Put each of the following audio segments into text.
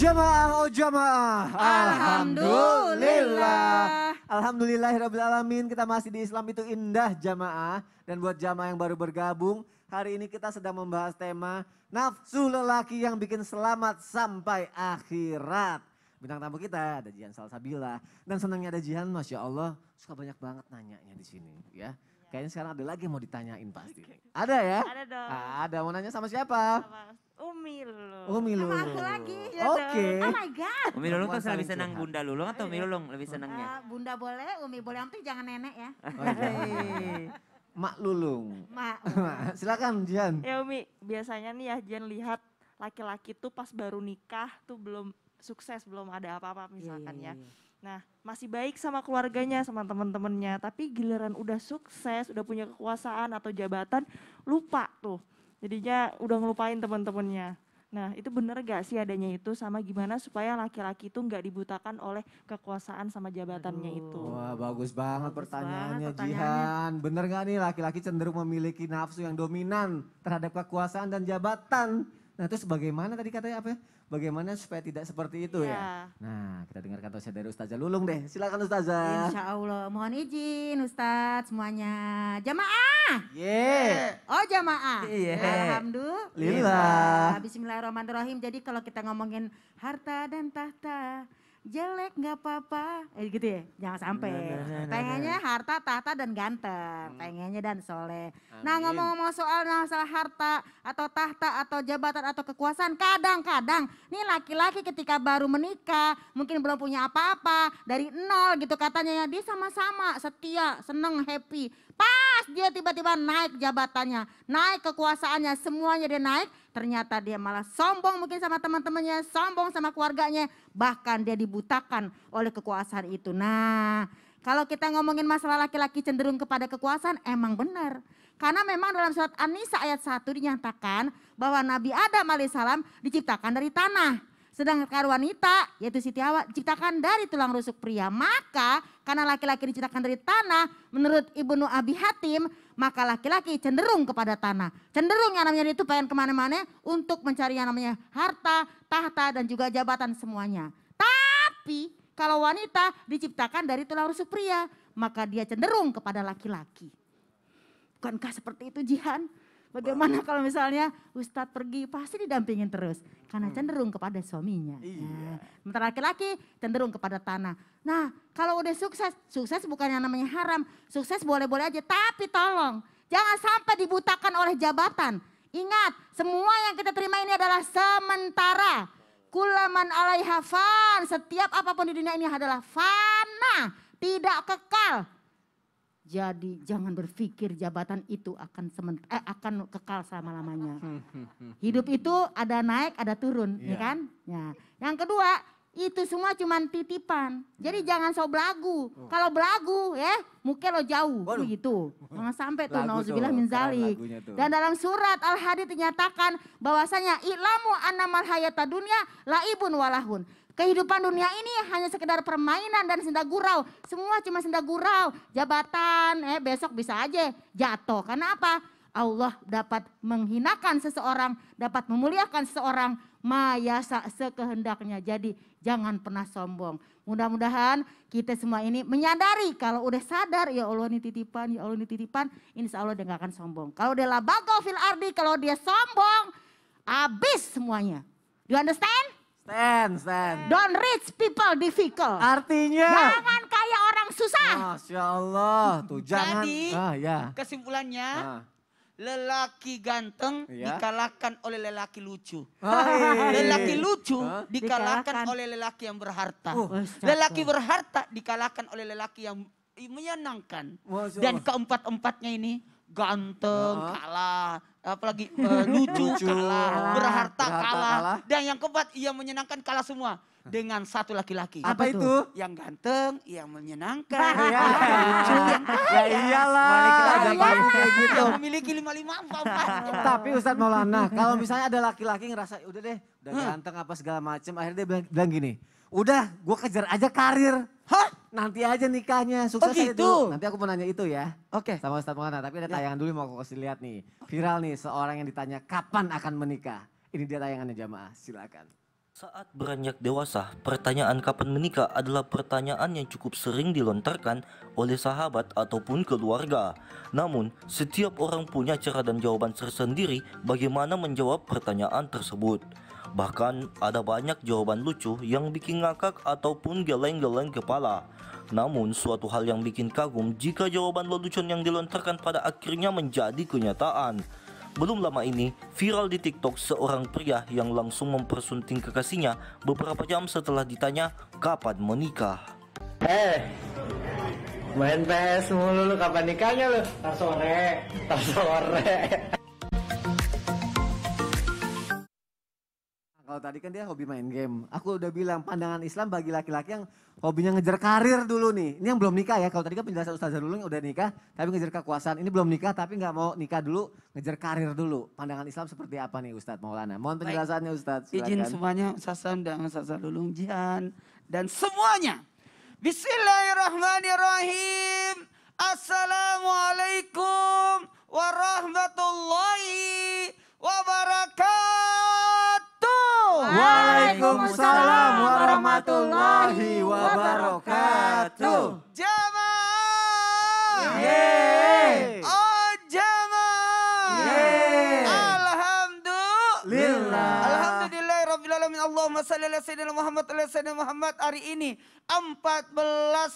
Jamaah oh jamaah. Alhamdulillah. Alhamdulillahirabbil alamin. Kita masih di Islam itu indah jamaah dan buat jamaah yang baru bergabung, hari ini kita sedang membahas tema nafsu lelaki yang bikin selamat sampai akhirat. Bintang tamu kita ada Jihan Salsabila dan senangnya ada Jihan, masya Allah suka banyak banget nanyanya di sini ya. Kayaknya sekarang ada lagi yang mau ditanyain pasti. Okay. Ada ya? Ada dong. Ah, ada mau nanya sama siapa? Umi Lulung. Umi Lulung. Sama aku lagi. ya Oke. Okay. Oh my God. Umi Lulung tuh lebih senang Bunda Lulung atau oh, Umi iya. Lulung lebih senangnya? Uh, bunda boleh, Umi boleh. Yang jangan nenek ya. Oh, iya. Mak Lulung. Mak. Silakan Jian. Ya Umi, biasanya nih ya Jian lihat laki-laki tuh pas baru nikah tuh belum sukses, belum ada apa-apa misalkan yeah, yeah, yeah. ya. Iya. Nah, masih baik sama keluarganya, sama teman-temannya, tapi giliran udah sukses, udah punya kekuasaan atau jabatan, lupa tuh. Jadinya udah ngelupain teman-temannya. Nah, itu bener gak sih adanya itu sama gimana supaya laki-laki itu nggak dibutakan oleh kekuasaan sama jabatannya Aduh. itu? Wah, bagus banget bagus pertanyaannya, pertanyaannya Jihan. Bener gak nih laki-laki cenderung memiliki nafsu yang dominan terhadap kekuasaan dan jabatan? Nah, itu sebagaimana tadi katanya apa ya? bagaimana supaya tidak seperti itu ya. ya. Nah, kita dengarkan tausiah dari Ustazah Lulung deh. Silakan Ustazah. Insya Allah. Mohon izin Ustaz semuanya. Jamaah. Yeah. Oh jamaah. Yeah. Alhamdulillah. Bismillahirrahmanirrahim. Jadi kalau kita ngomongin harta dan tahta, jelek nggak apa-apa eh, gitu ya jangan sampai nah, nah, nah, nah pengennya nah. harta tahta dan ganteng hmm. pengennya dan soleh nah, Amin. nah ngomong-ngomong soal masalah harta atau tahta atau jabatan atau kekuasaan kadang-kadang nih laki-laki ketika baru menikah mungkin belum punya apa-apa dari nol gitu katanya ya dia sama-sama setia seneng happy Pak dia tiba-tiba naik jabatannya, naik kekuasaannya, semuanya dia naik. Ternyata dia malah sombong mungkin sama teman-temannya, sombong sama keluarganya. Bahkan dia dibutakan oleh kekuasaan itu. Nah kalau kita ngomongin masalah laki-laki cenderung kepada kekuasaan emang benar. Karena memang dalam surat an ayat 1 dinyatakan bahwa Nabi Adam alaihissalam diciptakan dari tanah. Sedangkan wanita, yaitu Siti Hawa, diciptakan dari tulang rusuk pria. Maka karena laki-laki diciptakan dari tanah, menurut Ibnu Abi Hatim, maka laki-laki cenderung kepada tanah. Cenderung yang namanya itu pengen kemana-mana untuk mencari yang namanya harta, tahta, dan juga jabatan semuanya. Tapi kalau wanita diciptakan dari tulang rusuk pria, maka dia cenderung kepada laki-laki. Bukankah seperti itu Jihan? Bagaimana kalau misalnya Ustadz pergi pasti didampingin terus karena hmm. cenderung kepada suaminya. Iya. Nah, laki-laki cenderung kepada tanah. Nah kalau udah sukses, sukses bukan yang namanya haram, sukses boleh-boleh aja tapi tolong jangan sampai dibutakan oleh jabatan. Ingat semua yang kita terima ini adalah sementara. Kulaman alaiha fan, setiap apapun di dunia ini adalah fana, tidak kekal jadi jangan berpikir jabatan itu akan sement eh, akan kekal selama-lamanya. Hidup itu ada naik, ada turun, yeah. ya iya. kan? Ya. Yang kedua, itu semua cuma titipan. Jadi iya. jangan so belagu. Oh. Kalau belagu ya, mungkin lo jauh Waduh. begitu. Jangan sampai tuh nauzubillah min zalik. Dan dalam surat Al-Hadid dinyatakan bahwasanya ilmu annamal hayata dunya laibun walahun. Kehidupan dunia ini hanya sekedar permainan dan senda gurau. Semua cuma senda gurau. Jabatan, eh besok bisa aja jatuh. Karena apa? Allah dapat menghinakan seseorang, dapat memuliakan seseorang, mayasa sekehendaknya. Jadi jangan pernah sombong. Mudah-mudahan kita semua ini menyadari kalau udah sadar ya Allah ini titipan, ya Allah ini titipan, insya Allah dia gak akan sombong. Kalau dia labago fil ardi, kalau dia sombong, habis semuanya. You understand? Stand, stand. Don't rich people difficult. Artinya. Jangan kaya orang susah. Masya Allah. Tuh jangan. Jadi ah, ya. kesimpulannya. Ah. Lelaki ganteng ya. dikalahkan oleh lelaki lucu. Hai. Oh, iya, iya, iya, lelaki lucu huh? dikalahkan, dikalahkan oleh lelaki yang berharta. Uh, lelaki berharta dikalahkan oleh lelaki yang menyenangkan. Dan keempat-empatnya ini ganteng, uh kalah, apalagi uh, lucu, lucu kalah, kalah berharta, berharta kalah. kalah dan yang keempat ia menyenangkan kalah semua dengan satu laki-laki. Apa, itu? Yang ganteng, yang menyenangkan, ya, lucu, Ya, kan? ya iyalah. gitu. memiliki lima lima empat empat. Tapi Ustadz Maulana, kalau misalnya ada laki-laki ngerasa udah deh, udah hmm. ganteng apa segala macem, akhirnya dia bilang, bilang gini, udah gue kejar aja karir. Hah? Nanti aja nikahnya, sukses oh gitu? aja dulu. Nanti aku mau nanya itu ya. Oke. Okay. Sama Ustadz Maulana, tapi ada ya. tayangan dulu mau aku kasih lihat nih. Viral nih, seorang yang ditanya kapan akan menikah. Ini dia tayangannya jamaah, silakan. Saat beranjak dewasa, pertanyaan kapan menikah adalah pertanyaan yang cukup sering dilontarkan oleh sahabat ataupun keluarga. Namun, setiap orang punya cara dan jawaban tersendiri bagaimana menjawab pertanyaan tersebut. Bahkan ada banyak jawaban lucu yang bikin ngakak ataupun geleng-geleng kepala. Namun suatu hal yang bikin kagum jika jawaban lelucon yang dilontarkan pada akhirnya menjadi kenyataan. Belum lama ini, viral di TikTok seorang pria yang langsung mempersunting kekasihnya beberapa jam setelah ditanya kapan menikah. Eh, main PS mulu lu kapan nikahnya lu? Tar sore, tar sore. kalau tadi kan dia hobi main game. Aku udah bilang pandangan Islam bagi laki-laki yang hobinya ngejar karir dulu nih. Ini yang belum nikah ya. Kalau tadi kan penjelasan Ustazah dulu yang udah nikah tapi ngejar kekuasaan. Ini belum nikah tapi nggak mau nikah dulu, ngejar karir dulu. Pandangan Islam seperti apa nih Ustadz Maulana? Mohon penjelasannya Ustadz. Izin semuanya Ustazah dan Ustazah Lulung Jihan dan semuanya. Bismillahirrahmanirrahim. Assalamualaikum warahmatullahi wabarakatuh. Waalaikumsalam warahmatullahi wabarakatuh. Jamaah. Yeay. Oh jamaah. Yeay. Alhamdulillah. Alhamdulillah rabbil Allahumma salli ala sayyidina Muhammad ala sayyidina Muhammad hari ini 14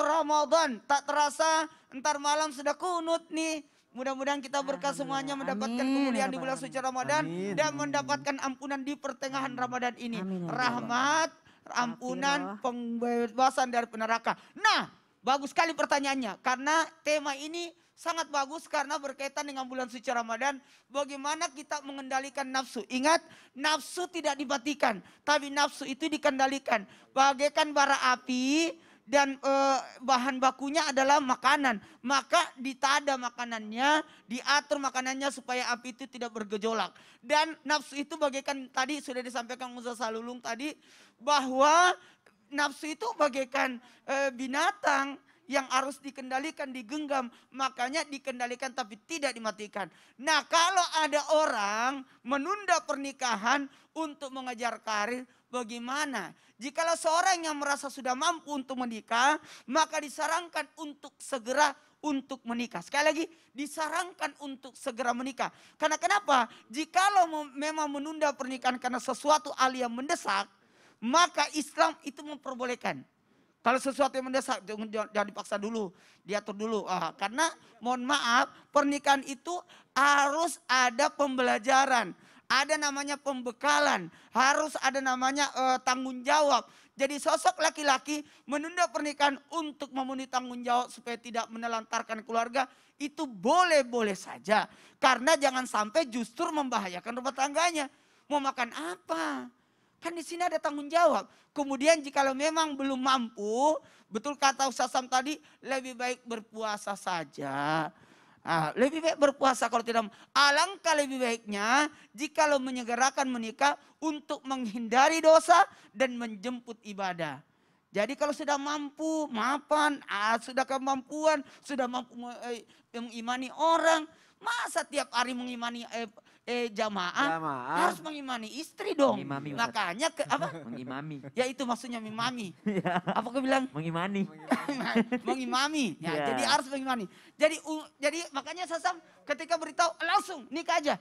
Ramadan tak terasa entar malam sudah kunut nih. Mudah-mudahan kita berkah semuanya mendapatkan Amin. kemuliaan di bulan suci Ramadan Amin. dan mendapatkan ampunan di pertengahan Ramadan ini. Amin. Ya Rahmat, ampunan, pembebasan dari neraka. Nah, bagus sekali pertanyaannya karena tema ini sangat bagus karena berkaitan dengan bulan suci Ramadan. Bagaimana kita mengendalikan nafsu. Ingat, nafsu tidak dibatikan, tapi nafsu itu dikendalikan. Bagaikan bara api, dan e, bahan bakunya adalah makanan. Maka ditada makanannya, diatur makanannya supaya api itu tidak bergejolak. Dan nafsu itu bagaikan tadi sudah disampaikan Musa Salulung tadi bahwa nafsu itu bagaikan e, binatang yang harus dikendalikan, digenggam. Makanya dikendalikan tapi tidak dimatikan. Nah kalau ada orang menunda pernikahan untuk mengejar karir, bagaimana? Jikalau seorang yang merasa sudah mampu untuk menikah, maka disarankan untuk segera untuk menikah. Sekali lagi disarankan untuk segera menikah. Karena kenapa? Jikalau memang menunda pernikahan karena sesuatu hal yang mendesak, maka Islam itu memperbolehkan. Kalau sesuatu yang mendesak, jangan, jangan dipaksa dulu, diatur dulu. Ah, karena mohon maaf, pernikahan itu harus ada pembelajaran, ada namanya pembekalan, harus ada namanya uh, tanggung jawab. Jadi sosok laki-laki menunda pernikahan untuk memenuhi tanggung jawab supaya tidak menelantarkan keluarga itu boleh-boleh saja. Karena jangan sampai justru membahayakan rumah tangganya. Mau makan apa? Kan di sini ada tanggung jawab. Kemudian jikalau memang belum mampu, betul kata Ustaz Sam tadi, lebih baik berpuasa saja. Nah, lebih baik berpuasa kalau tidak. Alangkah lebih baiknya jika lo menyegerakan menikah untuk menghindari dosa dan menjemput ibadah. Jadi kalau sudah mampu, mapan, ah, sudah kemampuan, sudah mampu eh, mengimani orang, masa tiap hari mengimani eh, eh jamaah, jamaah. harus mengimani istri dong. Mengimami, Makanya ke apa? Mengimami. Ya itu maksudnya mengimami. ya. Apa aku bilang? Mengimani. mengimami. Ya, ya, jadi harus mengimani. Jadi uh, jadi makanya sasam ketika beritahu langsung nikah aja.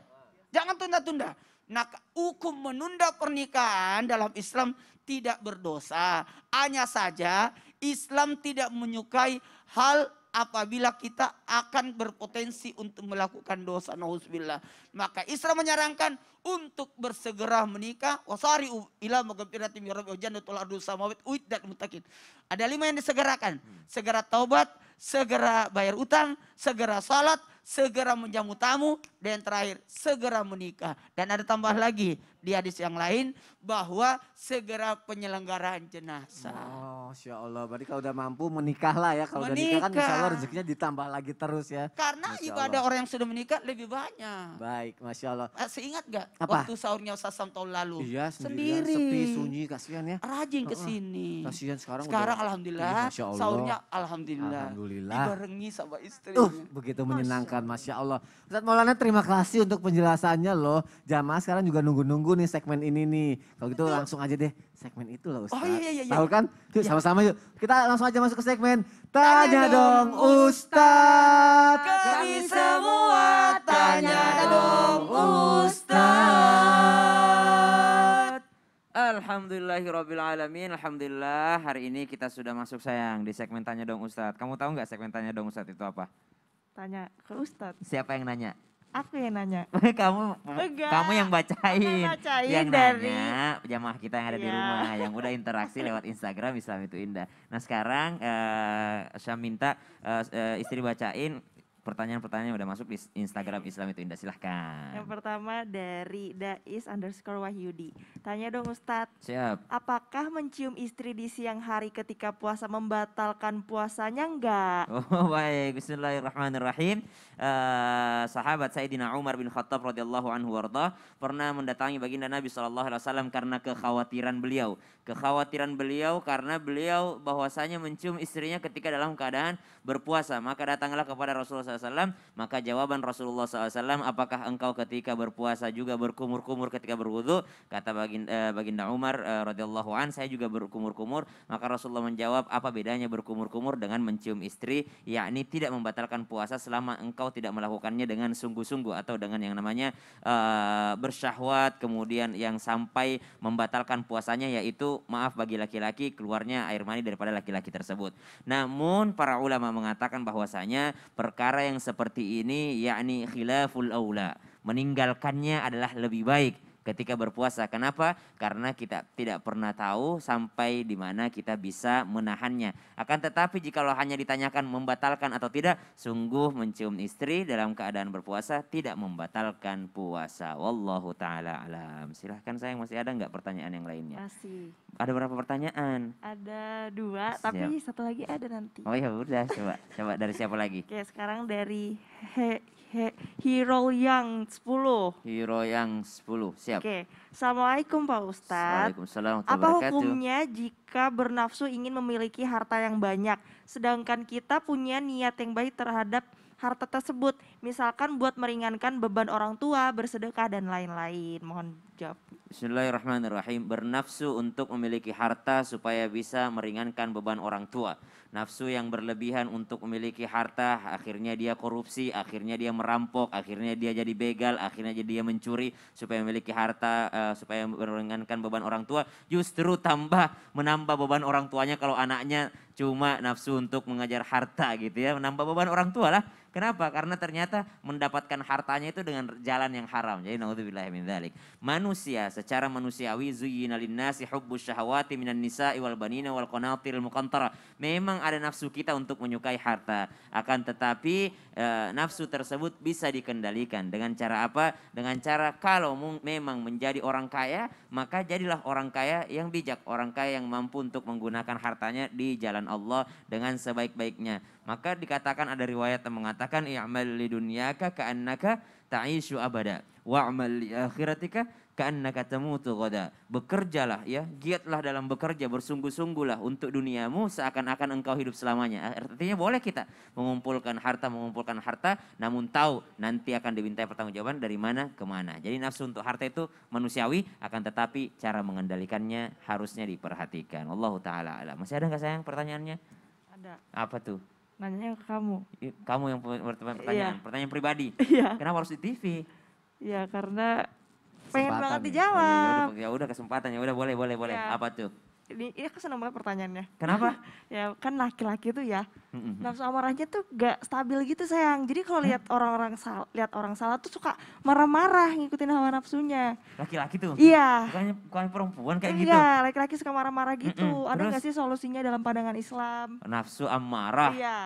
Jangan tunda-tunda. Nah, hukum menunda pernikahan dalam Islam tidak berdosa. Hanya saja Islam tidak menyukai hal apabila kita akan berpotensi untuk melakukan dosa nauzubillah. Maka Islam menyarankan untuk bersegera menikah wasari ila magfirati min rabbil jannatul ardu samawati uiddat mutakin. Ada lima yang disegerakan. Hmm. Segera taubat, segera bayar utang, segera salat, segera menjamu tamu dan yang terakhir segera menikah. Dan ada tambah lagi di hadis yang lain bahwa segera penyelenggaraan jenazah. Oh, Masya Allah. Berarti kalau udah mampu menikahlah ya. Kalau menikah. udah nikah kan insya Allah rezekinya ditambah lagi terus ya. Karena masya juga Allah. ada orang yang sudah menikah lebih banyak. Baik, Masya Allah. Eh, seingat gak Apa? waktu sahurnya Sasam tahun lalu? Iya, sendiri. Sepi, sunyi, kasihan ya. Rajin ke sini. Uh, kasihan sekarang Sekarang udah, Alhamdulillah, masya Allah. sahurnya Alhamdulillah. Alhamdulillah. Dibarengi sama istri. Uh, begitu masya menyenangkan, Masya Allah. Ustaz Maulana terima kasih untuk penjelasannya loh. Jamaah sekarang juga nunggu-nunggu nih segmen ini nih. Kalau gitu langsung aja deh segmen itu lah Ustaz. Oh iya iya iya. iya. Tahu kan? Yuk iya. sama-sama yuk. Kita langsung aja masuk ke segmen Tanya, tanya dong Ustaz. Kami semua tanya dong Ustaz. Alhamdulillahirabbil alamin. Alhamdulillah hari ini kita sudah masuk sayang di segmen Tanya dong Ustaz. Kamu tahu nggak segmen Tanya dong Ustaz itu apa? Tanya ke Ustaz. Siapa yang nanya? Aku yang nanya. kamu Enggak. kamu yang bacain. bacain yang dari nanya jamaah kita yang ada yeah. di iya. rumah yang udah interaksi lewat Instagram Islam itu indah. Nah, sekarang uh, saya minta uh, uh, istri bacain pertanyaan-pertanyaan yang udah masuk di Instagram iya. Islam itu Indah silahkan. Yang pertama dari Dais underscore Wahyudi. Tanya dong Ustadz. Siap. Apakah mencium istri di siang hari ketika puasa membatalkan puasanya enggak? Oh baik, bismillahirrahmanirrahim. Uh, sahabat Sayyidina Umar bin Khattab radhiyallahu anhu warta pernah mendatangi baginda Nabi saw karena kekhawatiran beliau. Kekhawatiran beliau karena beliau bahwasanya mencium istrinya ketika dalam keadaan berpuasa. Maka datanglah kepada Rasulullah SAW. Maka jawaban Rasulullah SAW, apakah engkau ketika berpuasa juga berkumur-kumur ketika berwudhu Kata baginda, eh, baginda Umar eh, radhiyallahu an, saya juga berkumur-kumur. Maka Rasulullah menjawab, apa bedanya berkumur-kumur dengan mencium istri? Yakni tidak membatalkan puasa selama engkau tidak melakukannya dengan sungguh-sungguh atau dengan yang namanya uh, bersyahwat, kemudian yang sampai membatalkan puasanya yaitu maaf bagi laki-laki keluarnya air mani daripada laki-laki tersebut. Namun para ulama mengatakan bahwasanya perkara yang seperti ini yakni khilaful aula, meninggalkannya adalah lebih baik ketika berpuasa. Kenapa? Karena kita tidak pernah tahu sampai di mana kita bisa menahannya. Akan tetapi jika lo hanya ditanyakan membatalkan atau tidak, sungguh mencium istri dalam keadaan berpuasa tidak membatalkan puasa. Wallahu taala alam. Silahkan saya masih ada nggak pertanyaan yang lainnya? Masih. Ada berapa pertanyaan? Ada dua, Siap. tapi satu lagi ada nanti. Oh ya udah coba coba dari siapa lagi? Oke sekarang dari He Hero yang 10. Hero yang 10, siap. Oke. Assalamualaikum Pak Ustadz. Waalaikumsalam Apa hukumnya jika bernafsu ingin memiliki harta yang banyak, sedangkan kita punya niat yang baik terhadap harta tersebut, misalkan buat meringankan beban orang tua, bersedekah dan lain-lain. Mohon jawab. Bismillahirrahmanirrahim. Bernafsu untuk memiliki harta supaya bisa meringankan beban orang tua nafsu yang berlebihan untuk memiliki harta, akhirnya dia korupsi, akhirnya dia merampok, akhirnya dia jadi begal, akhirnya jadi dia mencuri supaya memiliki harta, uh, supaya meringankan beban orang tua, justru tambah menambah beban orang tuanya kalau anaknya cuma nafsu untuk mengajar harta gitu ya, menambah beban orang tua lah. Kenapa? Karena ternyata mendapatkan hartanya itu dengan jalan yang haram. Jadi naudzubillah min dzalik. Manusia secara manusiawi zuyyina lin hubbus syahawati minan nisa'i wal banina wal qanatiril muqantara. Memang ada nafsu kita untuk menyukai harta. Akan tetapi e, nafsu tersebut bisa dikendalikan dengan cara apa? Dengan cara kalau memang menjadi orang kaya, maka jadilah orang kaya yang bijak, orang kaya yang mampu untuk menggunakan hartanya di jalan Allah dengan sebaik-baiknya. Maka dikatakan ada riwayat yang mengatakan i'mal kakak ka'annaka ta'ishu abada wa'mal li akhiratika kau dah bekerja lah ya, giatlah dalam bekerja, bersungguh-sungguhlah untuk duniamu seakan-akan engkau hidup selamanya. Artinya boleh kita mengumpulkan harta, mengumpulkan harta, namun tahu nanti akan dimintai pertanggungjawaban dari mana ke mana. Jadi nafsu untuk harta itu manusiawi, akan tetapi cara mengendalikannya harusnya diperhatikan. Allah taala alam. Masih ada nggak sayang pertanyaannya? Ada. Apa tuh? Nanya ke kamu. Iya, kamu yang pertanyaan, iya. pertanyaan pribadi. Iya. Kenapa harus di TV? Ya karena pengen banget dijawab iya, iya, iya, ya udah kesempatan ya udah boleh boleh boleh apa tuh ini, ini aku senang banget pertanyaannya. Kenapa? ya kan laki-laki tuh ya mm-hmm. nafsu amarahnya tuh gak stabil gitu sayang. Jadi kalau lihat orang-orang sal- lihat orang salah tuh suka marah-marah ngikutin hawa nafsunya. Laki-laki tuh? Iya. Bukannya, bukannya perempuan kayak gitu? Iya, laki-laki suka marah-marah gitu. mm Ada Terus, gak sih solusinya dalam pandangan Islam? Nafsu amarah. Iya.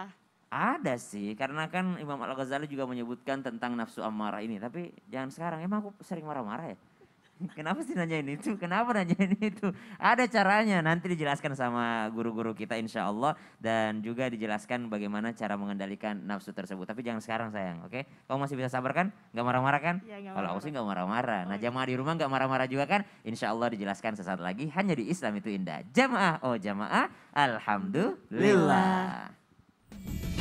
Ada sih, karena kan Imam Al-Ghazali juga menyebutkan tentang nafsu amarah ini. Tapi jangan sekarang, emang aku sering marah-marah ya? Kenapa sih nanyain itu? Kenapa nanyain itu? Ada caranya, nanti dijelaskan sama guru-guru kita insya Allah. Dan juga dijelaskan bagaimana cara mengendalikan nafsu tersebut. Tapi jangan sekarang sayang, oke? Okay? Kamu masih bisa sabar kan? Gak marah-marah kan? Ya, Kalau aku sih gak marah-marah. Nah oh, iya. jamaah di rumah gak marah-marah juga kan? Insya Allah dijelaskan sesaat lagi. Hanya di Islam itu indah. Jamaah, oh jamaah, Alhamdulillah. Lillah.